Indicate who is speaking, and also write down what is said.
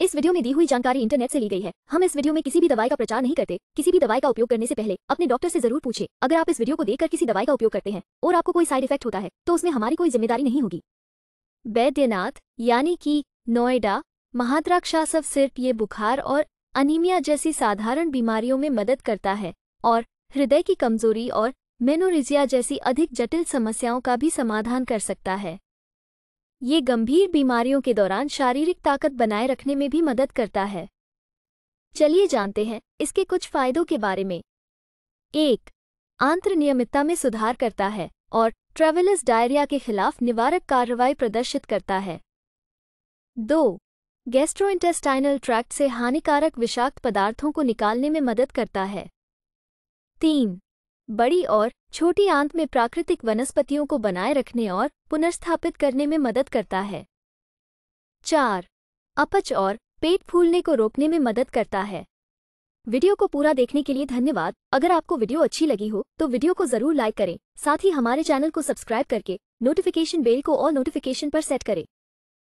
Speaker 1: इस वीडियो में दी हुई जानकारी इंटरनेट से ली गई है हम इस वीडियो में किसी भी दवाई का प्रचार नहीं करते किसी भी दवाई का उपयोग करने से पहले अपने डॉक्टर से जरूर पूछे अगर आप इस वीडियो को देखकर किसी दवाई का उपयोग करते हैं और आपको कोई साइड इफेक्ट होता है तो उसमें हमारी कोई जिम्मेदारी नहीं होगी वैद्यनाथ यानी कि नोएडा महाद्राक्षासव सिर्फ ये बुखार और अनिमिया जैसी साधारण बीमारियों में मदद करता है और हृदय की कमजोरी और मेनोरिजिया जैसी अधिक जटिल समस्याओं का भी समाधान कर सकता है ये गंभीर बीमारियों के दौरान शारीरिक ताकत बनाए रखने में भी मदद करता है चलिए जानते हैं इसके कुछ फायदों के बारे में एक आंत्र नियमितता में सुधार करता है और ट्रेवलस डायरिया के खिलाफ निवारक कार्रवाई प्रदर्शित करता है दो गेस्ट्रोइंटेस्टाइनल ट्रैक्ट से हानिकारक विषाक्त पदार्थों को निकालने में मदद करता है तीन बड़ी और छोटी आंत में प्राकृतिक वनस्पतियों को बनाए रखने और पुनर्स्थापित करने में मदद करता है चार अपच और पेट फूलने को रोकने में मदद करता है वीडियो को पूरा देखने के लिए धन्यवाद अगर आपको वीडियो अच्छी लगी हो तो वीडियो को जरूर लाइक करें साथ ही हमारे चैनल को सब्सक्राइब करके नोटिफिकेशन बेल को और नोटिफिकेशन पर सेट करें